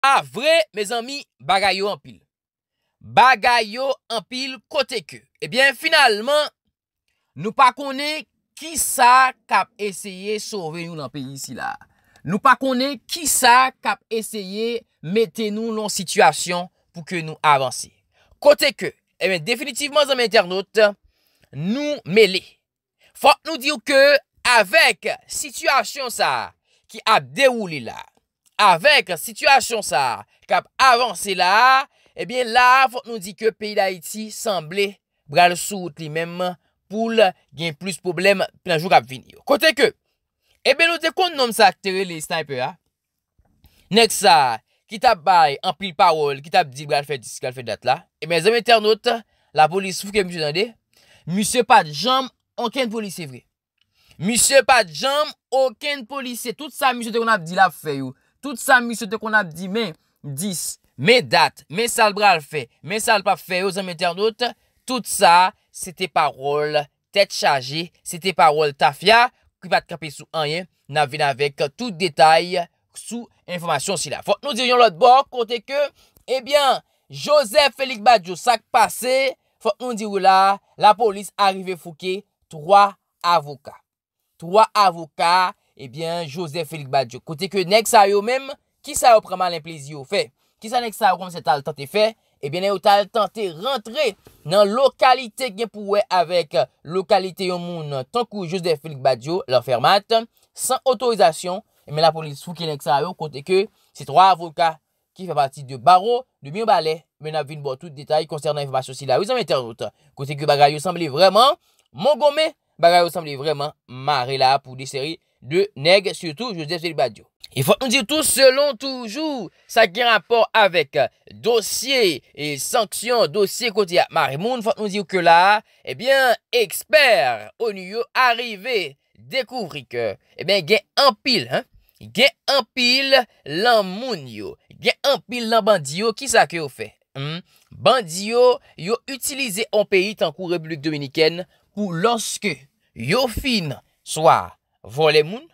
A vre, me zanmi, bagay yo anpil. Bagay yo anpil kote ke. Ebyen, finalman, nou pa kone ki sa kap eseye sorve yon anpil isi la. Nou pa kone ki sa kap eseye meten nou lon situasyon pou ke nou avansi. Kote ke, ebyen, definitivman zanmi internot, nou mele. Fok nou diyo ke, avek situasyon sa ki ap derouli la. Avek, sityasyon sa, kap avanse la, ebyen la, fote nou di ke peyi da iti, sanble, bral soute li menm, poul, gen plus problem, penanjou kap vini yo. Kote ke, ebyen nou dekoun nom sa akteri le sniper a, nek sa, ki tap bay, anpil parol, ki tap di bral fet dis, bral fet dat la, ebyen zem internot, la polis fufke, ms. Ndande, ms. Padjam, oken polis, se vre. Ms. Padjam, oken polis, se tout sa ms. Ndanda, di la feyo. Tout sa misote kon ap di men, dis, me dat, me sal bral fe, me sal pa fe, yo zan me ternote, tout sa, se te parol, tet chaje, se te parol ta fia, ki pat kapi sou anye, nan vina vek tout detay, sou informasyon si la. Fok nou diryon lot bo, kote ke, e bien, Joseph Félix Badiou sak pase, fok nou diryon la, la polis arrive foké, 3 avokat, 3 avokat, ebyen Joseph Félix Badiou. Kote ke nek sa yo mèm, ki sa yo preman lèm plési yo fè. Ki sa nek sa yo mèm se tal tante fè, ebyen yo tal tante rentre nan lokalite gen pou wè avèk lokalite yo moun tankou Joseph Félix Badiou lèm fermat san otorizasyon. Mè la pou li souke nek sa yo, kote ke se 3 avoka ki fè pati de Baro, de Mio Balè, mè na vin bo tout detay konsernan yon fèmasyon si la wè zan mè tè rote. Kote ke bagay yo semblé vreman Mongome, bagay yo semblé vreman Maré la pou li ser De neg syoutou josef selibad yo. E fote nou diyo tou selon toujou. Sa ki rapor avek dosye. E sanksyon dosye kote ya. Marimoun fote nou diyo ke la. Ebyen eksper. On yon arrive. Dekouvri ke. Ebyen gen anpil. Gen anpil lan moun yo. Gen anpil lan bandiyo. Ki sa ke yo fe. Hmm? Bandiyo yo utilize anpeyit. Anpil tan kou republik dominiken. Ou loske yo fin. Soa. vole moun,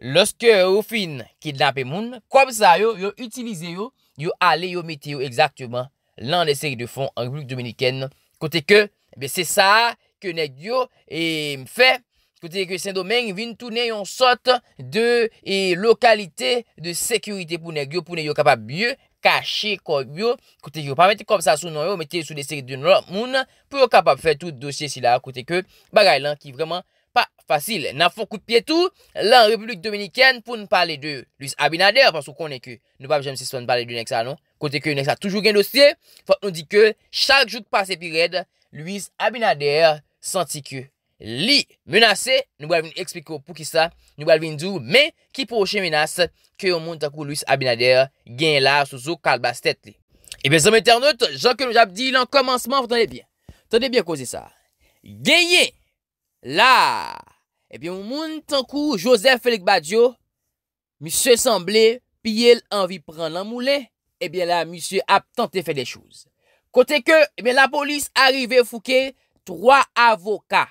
loske ou fin ki nape moun, kwa msa yo yo utilize yo, yo ale yo meti yo exaktouman lan de eh seri eh, de fon anglouk dominiken, kote ke se sa ke neg yo e mfe, kote ke Saint-Domingue vin toune yon sot de lokalite de sekurite pou neg yo, pou neg yo kapab biyo kache kwa biyo, kote ke yo pamete kwa msa sou nan yo, meti yo sou de seri de fon moun, pou yo kapab fe tout dosye sila, kote ke bagay lan ki vreman Pa fasil, nan fok kout pi etou, lan Republik Dominikèn pou nou pale de Louis Abinader. Fos konen ke nou bab jen si son pale de yon ek sa non. Kote ke yon ek sa toujou gen dosye, fos nou di ke chak jout pase pi red, Louis Abinader senti ke li menase. Nou balvin ekspliko pou ki sa, nou balvin djou, me ki poche menase ke yon moun takou Louis Abinader gen la sou sou kalbastet li. Ebe zon men ternote, jok ke nou jap di lan komansman, fote ane eh bien, fote ane bien kose sa. Genye! La, ebyen eh moun tankou Joseph Félix Badiou, misè semblé piye l'envi pran l'an moulé, ebyen la misè ap tante fè de chouz. Kote ke, ebyen la polis arrive fouke, 3 avoka,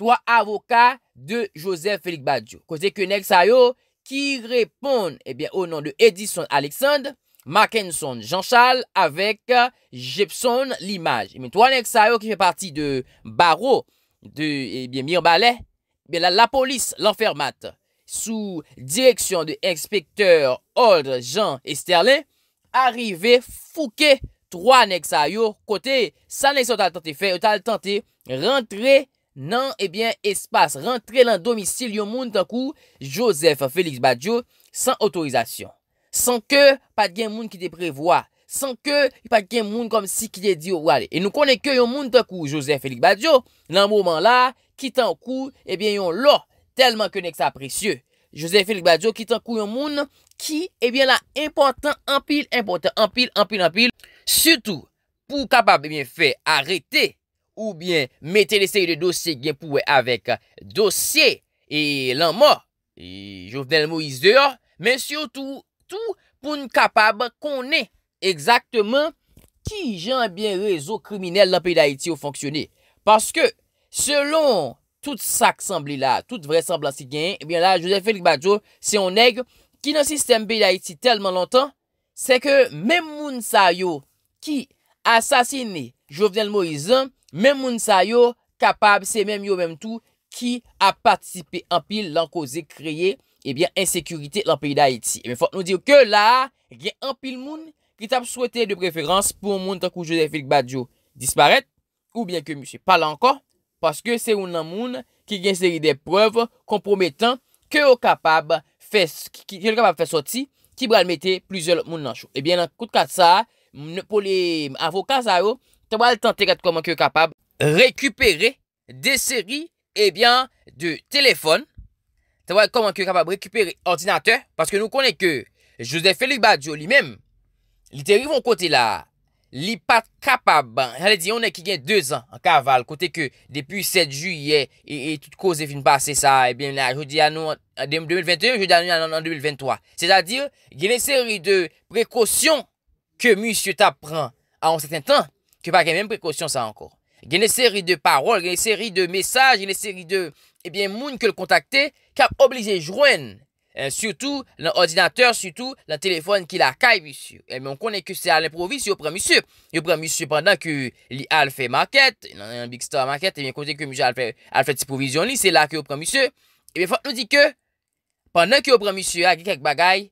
3 avoka de Joseph Félix Badiou. Kote ke Nek Sayo ki repon ebyen eh o nan de Edison Alexandre, Mackenson Jean Charles, avek euh, Jepson Limage. Ebyen eh to an Nek Sayo ki fè parti de Barreau, De eh mirbalè, la polis l'enfermate. Sou direksyon de ekspektor Olde Jean Esterlin, arive fouke 3 nek sa yo kote. Sa nek sa otal tante fe, otal tante eh rentre nan espas. Rentre lan domisil yo moun tan kou Joseph Felix Badiou san otorizasyon. San ke pat gen moun ki te prevoa. San ke yon moun kom si ki de di yo wale E nou konen ke yon moun takou Joseph Félix Badiou Nan mouman la Kitankou Ebyen eh yon lò Telman konen ke sa apresye Joseph Félix Badiou Kitankou yon moun Ki ebyen eh la Impotant Ampil Impotant Ampil Ampil Ampil Soutou Pou kapab ebyen eh fe Arrete Ou byen Mete leseye de dosye Gen pouwe Awek Dosye E lan mò Jouvenel Moise de yo Men soutou Tou Poun kapab Konen Exactement Ki jan bien rezo kriminelle La peyi da Haiti ou fonksyonne Parce que selon Tout sa ksembli la Tout vraisemblansi gen eh Si on neg Ki nan sistem peyi da Haiti Telman lontan Se ke mem moun sa yo Ki asasine Jovenel Moizan Mem moun sa yo Kapab se men yo menm tou Ki a patisipe en pil Lan koze kreye Ebyen insekurite la peyi da Haiti Ebyen fok nou diyo ke la Gen en pil moun Ki tap souwete de preferans pou moun tan kou José Félix Badiou disparet ou bien ke M. Palanko paske se yon nan moun ki gen seri de preuve komprometan ke yon kapab fes soti ki bral mette plizol moun nan chou. Ebyen eh nan kout kat sa pou li avokat sa yo te wale tante kat koman ke yon kapab rekupere eh de seri ebyen de telefon te wale koman ke yon kapab rekupere ordinateur paske nou konen ke José Félix Badiou li menm Li terifon kote la, li pat kapab, jan li di yonè ki gen 2 an, an kaval, kote ke depi 7 juye, e tout kose fin pase sa, ebyen la, jodi anou an 2021, jodi anou an 2023. Se da dir, gen e seri de prekosyon ke musye tap pran an seten tan, ke pa gen men prekosyon sa ankon. Gen e seri de parol, gen e seri de mesaj, gen e seri de, ebyen eh moun ke l kontakte, ke ap oblize jwen. Eh, soutou nan ordinateur, soutou nan telefon ki lakay vi sou. Eman eh, konen ke se alen provisi yo pran mi sou. Yo pran mi sou pandan ke li alfe market, nan yon big store market, eman konen ke mi jou alfe ti provizyon li, se eh la ke yo pran mi sou. Eman fote nou di ke, pandan ke yo pran mi sou agi kek bagay,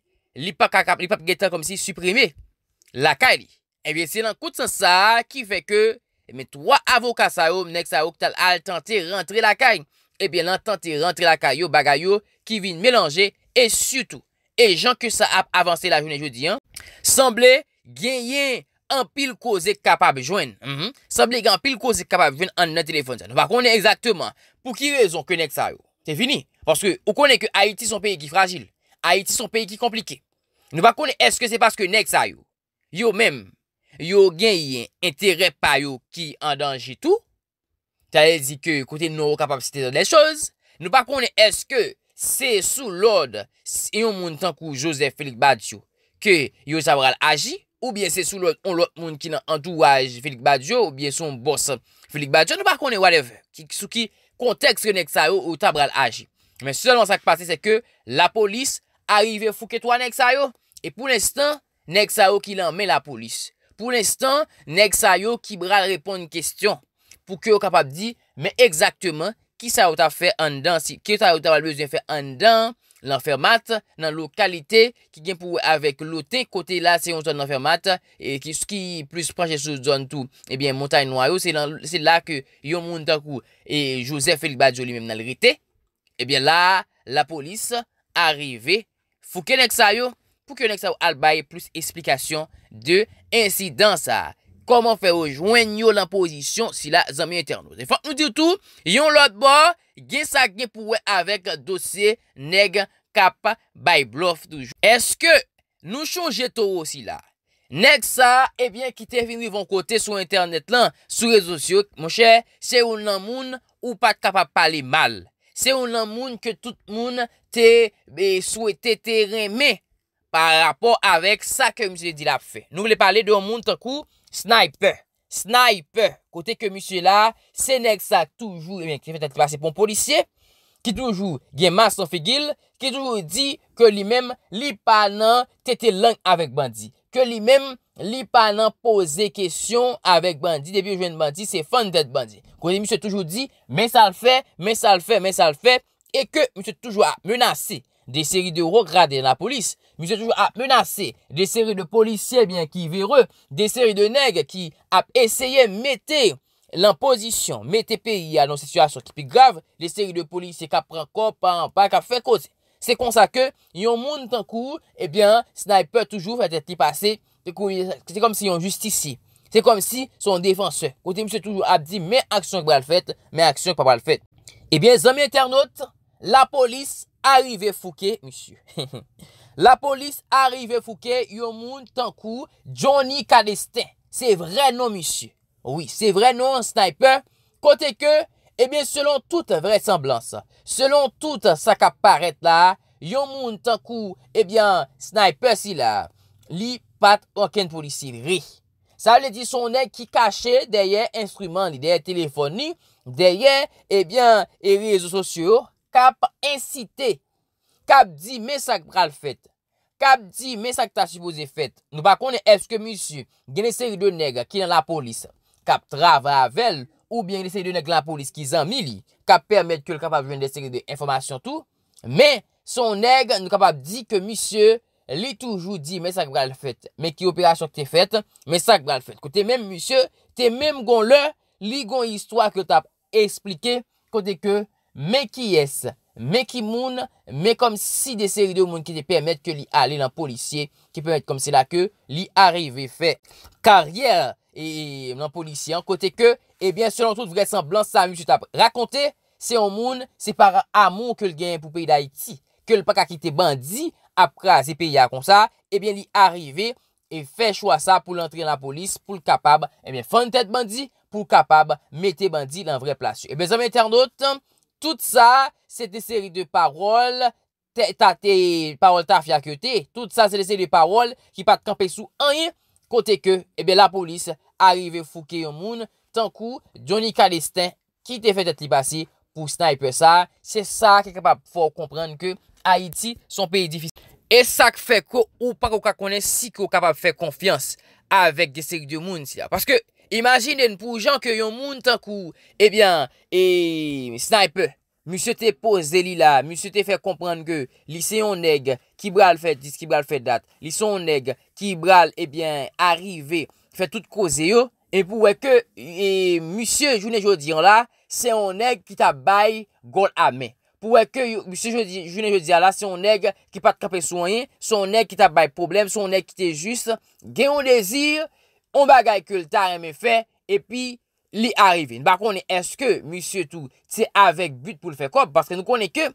li pa kakap, li pa pgetan komisi suprime lakay li. Eman se nan kout san sa ki feke, eman 3 avoka sa oum nek sa ouk tal al tante rentre lakay. Ebyen eh lan tante rentre la kayo bagay mm-hmm, yo Ki vin melange E sütou E jan ke sa ap avanse la jounen joudi Semble genyen An pil koze kapab jounen Semble genyen an pil koze kapab jounen An nan telefon Nou va konen exactement Pou ki rezon ke nek sa yo Te fini Paske ou konen ke Haiti son peyi ki fragil Haiti son peyi ki komplike Nou va konen eske se paske nek sa yo Yo men Yo genyen Interè pa yo ki an danjitou Tade di ke kote noro kapapsite zade le choz. Nou par konen eske se sou lode yon moun tankou Josef Félix Badiou. Ke yon tabral aji ou bien se sou lode yon lout moun ki nan entouaj Félix Badiou ou bien son boss Félix Badiou. Nou par konen whatever. Kik sou ki konteks ke Nek Sayo ou tabral aji. Men selman sa ki pase se ke la polis arrive fouke to a Nek Sayo. E pou l'instant Nek Sayo ki lan men la polis. Pou l'instant Nek Sayo ki bral repon yon kestyon. pou ke yo kapap di, men ekzakteman, ki sa yo ta fe andan, si ki sa yo ta valbez yon fe andan, lanfermat, nan lokalite, ki gen pou avek lote, kote la se yon se don lanfermat, e ki s ki plus pranje e se yon se don tou, ebyen montay nou ayo, se la ke yon moun takou, e Joseph Elibadjou li men nan lirite, ebyen la, la polis, arive, fou kenek sa yo, pou kenek sa yo albaye plus esplikasyon de insidansa. Koman fè ou jwen yo lan posisyon si la zanmè internoz? E fòk nou di tout, yon lòt bo, gè sa gè pou wè avèk dosye neg kap bay blof doujou. Eske nou chonje to ou eh, si la? Neg sa, ebyen ki te fin wivon kote sou internet lan, sou rezo syok, mò chè, se ou nan moun ou pa kap ap pale mal. Se ou nan moun ke tout moun te sou ete te remè par rapò avèk sa ke mse di la fè. Nou vle pale de ou moun tan kou? Sniper, sniper, kote ke msè la, sè nèk sa toujou, e eh mè kè fè tè tè kè pasè pon polisye, ki toujou gen mas son figil, ki toujou di ke li mèm li panan tè tè lang avèk bandi, ke li mèm li panan pose kèsyon avèk bandi, dè bi ou jwen bandi, sè fèn dè dè bandi. Kote msè toujou di, mè sa l fè, mè sa l fè, mè sa l fè, e ke msè toujou a menase de seri de rok rade nan la polisye, Monsieur toujours a menacé des séries de policiers bien qui véreux, des séries de nègres qui a essayé de mettre l'imposition, mettre pays à une situation qui est grave, des séries de policiers qui prennent corps, pas qui fait cause. C'est comme ça que yon monde en cours, eh bien, sniper toujours fait être passé, c'est comme si on justicier. C'est comme si son défenseur. Côté monsieur toujours a dit, mais action va le fait, mais action pas le fait. Eh bien, amis internautes, la police arrive fouqué, monsieur. La polis arrive fouke yon moun tankou Johnny Kalestin. Se vre nan, misye? Oui, se vre nan, sniper? Kote ke, ebyen, eh selon tout vre semblant sa. Selon tout sa kap paret la, yon moun tankou, ebyen, eh sniper si la. Li pat oken polisiri. Sa le di sonen ki kache deye instrument li deye telefoni, deye, ebyen, eh e rizou sosyo, kap incite yon. Kap di mesak bral fèt, kap di mesak ta supose fèt, nou pa konen eske monsye gen eseri de neg ki nan la polis, kap trav avèl ou bien gen eseri de neg la polis ki zan mili, kap permèt ke l kapap ven deseri de informasyon tou, men son neg nou kapap di ke monsye li toujou di mesak bral fèt, men ki operasyon te fèt, mesak bral fèt. Kote men monsye, te men gon le, li gon histwa ke tap esplike kote ke men ki esè. Mè ki moun, mè kom si de seri de Oumoun ki te pèmèd ke li ale lan polisye, ki pèmèd kom se la ke li arive fè karier lan polisye, an kote ke, ebyen, selon tout, vreye semblant, sa mi süt apre. Rakonte, se Oumoun, se par amou ke l'gen pou peyi d'Haïti, ke l'paka ki te bandi, apre se peyi a kon sa, ebyen, li arive, e fè chwa sa pou l'entri lan polis, pou l'kapab, ebyen, fè an tèt bandi, pou l'kapab mette bandi lan vreye plasyon. Ebyen, zan mè tèrnot, tout sa... se te seri eh de parol, ta te parol ta fya kete, tout sa se te seri de parol, ki pat kampesou anye, kote ke, ebe la polis, arive fouke yon moun, tankou, Johnny eh Kalestin, ki eh, te fete tibasi, pou sniper sa, se sa ke kapab fò komprende ke, Haiti, son peyi difisi. E sa ke fè kò, ou pa kò ka konè, si kò kapab fè konfians, avek de seri de moun si la, paske, imagine, pou jan ke yon moun, tankou, ebyen, eee, sniper, Mwen se te pou zeli la, mwen se te fè komprend ge, li se yon neg ki bral fè dis, ki bral fè dat, li se yon neg ki bral, ebyen, eh arive, fè tout koze yo, e pou wè ke, e, mwen se jounen jodi an la, se yon neg ki ta bay, gol amè. Pou wè ke, mwen se jounen jodi an la, se yon neg ki pat kapè soyen, se yon neg ki ta bay problem, se yon neg ki te jist, gen yon dezir, on bagay ke lta mfè, e pi... li arrivene. Bakon, eske, misye tou, te avek but pou le fe kop, parce nou konen ke,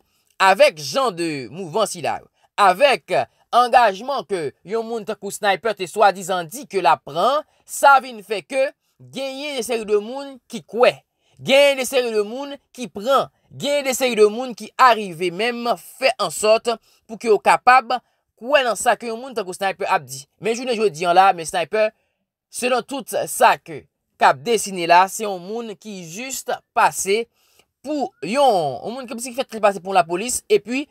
avek jan de mouvansi la, avek engajman ke, yon moun takou sniper te swa dizan di, ke la pran, sa vi ne fe ke, genye de seri de moun ki kwe, genye de seri de moun ki pran, genye de seri de moun ki arrivene, mèm fe ansot, pou ki ou kapab, kwen an sa ke yon moun takou sniper ap di. Men jounen joun di an la, men sniper, se nan tout sa ke, Kap desine la, se yon moun ki just pase pou yon. Yon moun ki mousi fete tri pase pou la polis. E pi,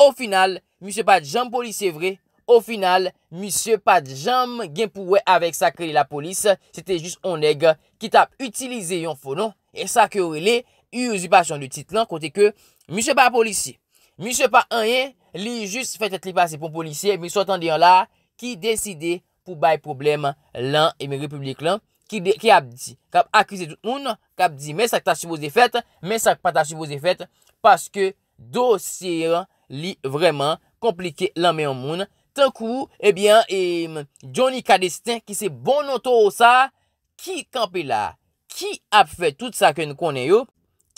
ou final, mousi pat jam polis ye vre. Ou final, mousi pat jam gen pou we avek sa kreli la polis. Se te jist on neg ki tap utilize yon fonon. E sa kreli, yon jipa chan de tit lan kote ke mousi pat polis ye. Mousi pat anye, li jist fete tri pase pou polis ye. Mousi pat anye la, ki deside pou bay problem lan eme republik lan. ki ap di, kap akuse tout moun, kap di, mè sa ki ta shibouze fèt, mè sa ki pa ta shibouze fèt, paske dosye li vreman komplike lan mè yon moun. Tan kou, ebyen, Johnny Kadestin, ki se bon noto ou sa, ki kampe la, ki ap fè tout sa ki nou konen yo,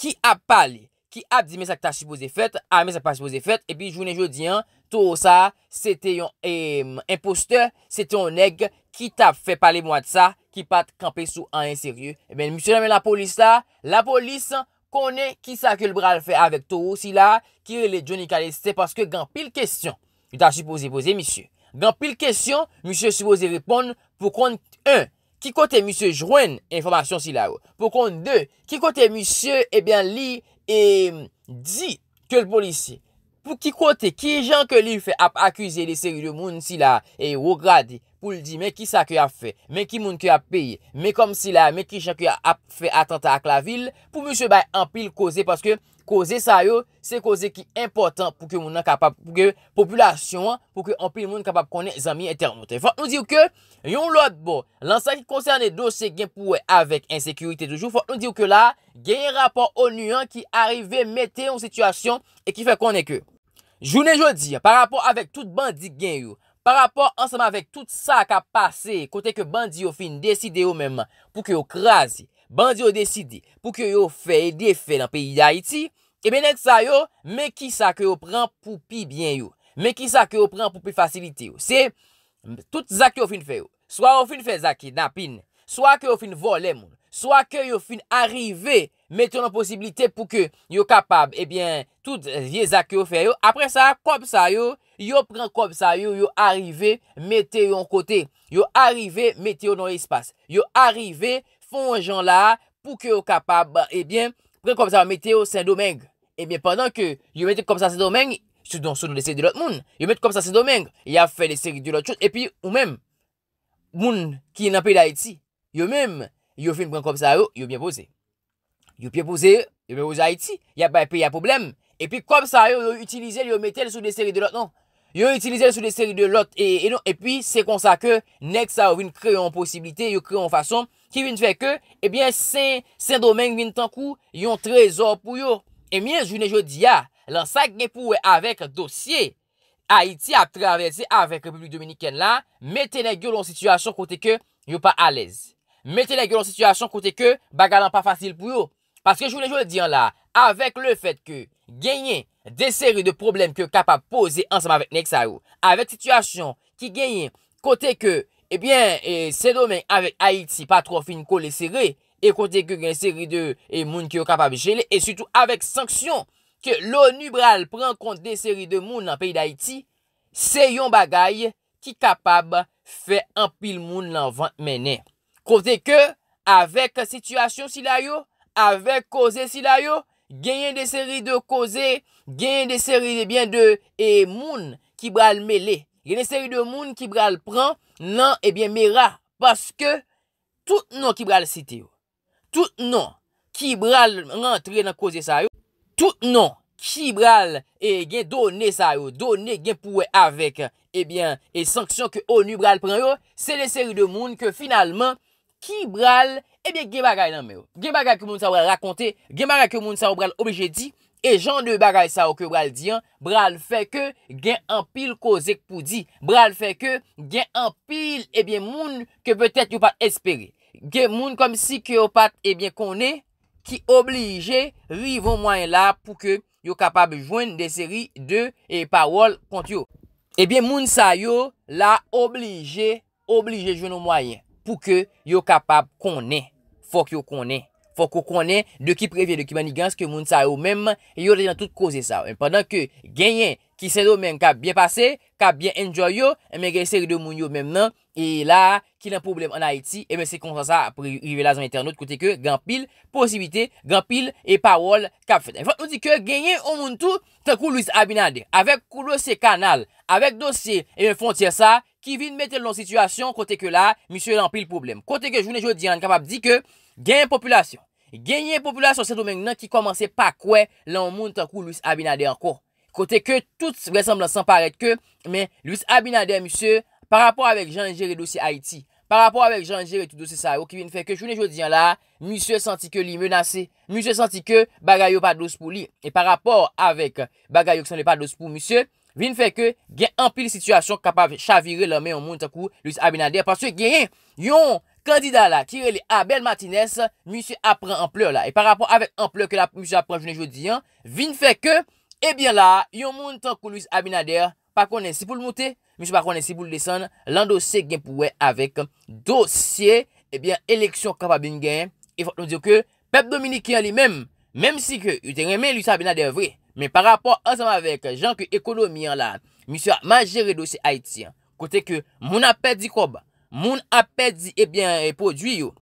ki ap pale, ki ap di mè sa ki ta shibouze fèt, a mè sa pa shibouze fèt, epi jounen joudian, To ou sa, se te yon impostor, se te yon neg ki ta fe pale mwad sa, ki pat kampe sou an inseryu. E eh ben, msye namen la polis la, la polis konen ki sa ke l bral fe avek to ou si la, ki le Johnny Calais. Se paske gen pil kestyon, yon ta supose pose msye. Gen pil kestyon, msye supose repon pou kont 1, ki kote msye jwen informasyon si la ou. Pou kont 2, ki kote msye e eh ben li e mm, di ke l polisye. pou ki kote ki jan ke li fe ap akwize li se yu de moun si la e wogade pou li di men ki sa ke ap fe, men ki moun ke ap peye, men kom si la men ki jan ke ap fe atantak la vil pou moun se bay ampil koze paske koze sa yo se koze ki impotant pou ke moun an kapap pou ke populasyon pou ke ampil moun kapap konen zami eternote. Fonk nou di ou ke yon lot bo lan sa ki konserne dos se gen pou we avèk ensekurite dojou, fonk nou di ou ke la genye rapor o nuan ki arive mette yon situasyon e ki fe konen ke ou. Jounen jodi, par rapport avèk tout bandi gen yo, par rapport ansama avèk tout sa ka pase kote ke bandi yo fin deside yo mèman pou ke yo krasi, bandi yo deside pou ke yo fè edè fè nan peyi ya iti, e mènen tsa yo, mè ki sa ke yo pran pou pi bien yo, mè ki sa ke yo pran pou pi fasilite yo, se tout zak yo fin fè yo, swa yo fin fè zak ki napin, swa yo fin volè moun, So a ke yo fin arive, mette yo nan posibilite pou ke yo kapab, ebyen, tout yezak yo feyo. Apre sa, kop sa yo, yo pren kop sa yo, yo arive, mette yo an kote. Yo arive, mette yo eh nan eh espas. Yo arive, fon jan la, pou ke yo kapab, ebyen, pren kop sa yo, mette yo, sen domeng. Ebyen, pandan ke yo mette kop sa sen domeng, sou don sou nou dese de lot moun. Yo mette kop sa sen domeng, ya fe dese de lot chot. Epy ou mèm, moun ki nan pe la etsi, yo mèm. yo fin pran kom sa yo, yo bin pose. Yo bin pose, yo bin pose Haiti, ya bay pe, ya poublem. E pi kom sa yo, yo utilize, yo metel sou de seri de lot, non. Yo utilize sou de seri de lot, e non, e pi, se konsa ke, nek sa yo vin kreyo an posibilite, yo kreyo an fason, ki vin feke, e bin, se domen vin tankou, yon trezor pou yo. E mi, june jodi ya, lan sa kre pou we avek dosye, Haiti a travese avek Republik Dominikene la, metene gyo lon situasyon kote ke, yo pa alez. Mette la gyo la sitwasyon kote ke bagay lan pa fasil pou yo. Paske jounen jounen diyan la, avek le fet ke genye de seri eh eh, de problem ke kapab pose ansama vek nek sa ou. Avek sitwasyon ki genye kote ke, ebyen, se domen avek Haiti patro fin kou le seri, e kote ke genye seri de moun ki yo kapab jele, e sütou avek sanksyon ke lo nubral pren kont de seri de moun lan peyi da Haiti, se yon bagay ki kapab fe anpil moun lan vant menen. Kote ke, avek situasyon si la yo, avek koze si la yo, genyen de seri de koze, genyen de seri, e bien, de, e moun ki bral mele. Genyen de seri de moun ki bral pran, nan, e bien, mera. Paske, tout non ki bral siti yo. Tout non ki bral rentre nan koze sa yo. Tout non ki bral e gen donen sa yo. Donen gen pouwe avek, e bien, e sanksyon ki onu bral pran yo, se le seri de moun ke finalman, Ki bral, ebyen gen bagay nan mè ou. Gen bagay ke moun sa ou bral rakonte, gen bagay ke moun sa ou bral obje di, e jan de bagay sa ou ke bral di an, bral fe ke gen an pil kozek pou di. Bral fe ke gen an pil, ebyen moun ke petet yo pat espere. Gen moun kom si ki yo pat konè ki oblije rivo mwen la pou ke yo kapab jwen de seri 2 e parol kont yo. Ebyen moun sa yo la oblije, oblije jwen ou mwen la. pou ke yo kapap konen, fok yo konen, fok yo konen de ki prevye, de ki manigans, ke moun sa yo menm, yo rejan tout kose sa, en pendant ke genyen ki sè do menm kap bien pase, kap bien enjoy yo, menm genye sè do moun yo menm nan, e la ki nan problem an Haiti, e men se kon sa sa apri yive la zan internet, kote ke gampil, posibite, gampil, e pawol kap fete. En fote nou di ke genyen o moun tou, tan kou Louis Abinade, avèk kou dosye kanal, avèk dosye, e men fon tire sa, Ki vin mette loun situasyon, kote ke la, misyo lan pri l problem. Kote ke jounen joudian, nan kapap di ke, genyen populasyon. Genyen populasyon, se do menk nan ki komanse pa kwe, lan moun tankou Louis Abinader anko. Kote ke tout resamblan san paret ke, men Louis Abinader, misyo, par rapor avek jan jere dosi Haiti, par rapor avek jan jere tout dosi Sao, ki vin feke jounen joudian la, misyo senti ke li menase, misyo senti ke bagayou pa dosi pou li. E par rapor avek bagayou ki san li pa dosi pou misyo, Vin fè ke gen anpil situasyon kapav chavire la men yon moun tankou Louis Abinader Paswe gen yon kandida la kire li Abel Martinez Monsi apren anpleur la E par rapon avèk anpleur ke la monsi apren jounen jodi Vin fè ke, ebyen eh la, yon moun tankou Louis Abinader Pakonensi pou l moutè, monsi pakonensi pou l desen Lan dosye gen pou wè avèk Dosye, ebyen, eh eleksyon kapav bin gen E fòk nou diyo ke, pep Dominikian li men Menm si ke yon ten remen Louis Abinader vre Men par rapport anseman vek jan ke ekonomi an la, misyo man jere dosye Haitien, kote ke moun apè di kob, moun apè di ebyen eh epoduy eh, yo,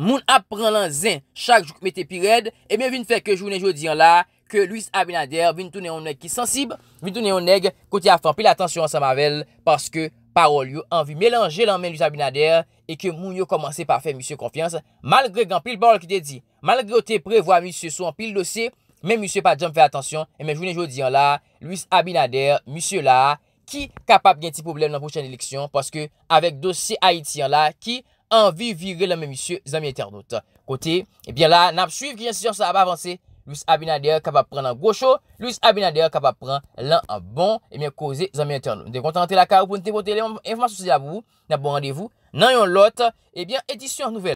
moun apren lan zin chak jok mette pi eh red, ebyen vin fè ke jounen jodi an la, ke luis abinader vin toune yon neg ki sensib, vin toune yon neg kote a fan pil atensyon anseman vel, paske parol yo anvi melange lan men luis abinader, e ke moun yo komanse pa fe misyo konfians, malgre gan pil borl ki te di, malgre yo te prevo a misyo son pil dosye, Men monsye pa jam fey atansyon, men jounen joudiyan la, Louis eh Abinader, monsye la, ki kapap gen ti poublem nan pwosyen eleksyon, paske avek dosye Haitian la, ki anvi viril nan men monsye zami internet. Kote, ebyen la, nan ap suyv ki gen si jan sa ap avanse, Louis Abinader kapap pren nan gwocho, Louis Abinader kapap pren lan an bon, ebyen koze zami internet. Nde kontante la ka ou pou nte potele, en fwa souzi la pou, nan bon randevou, nan yon lot, ebyen edisyon nouvel.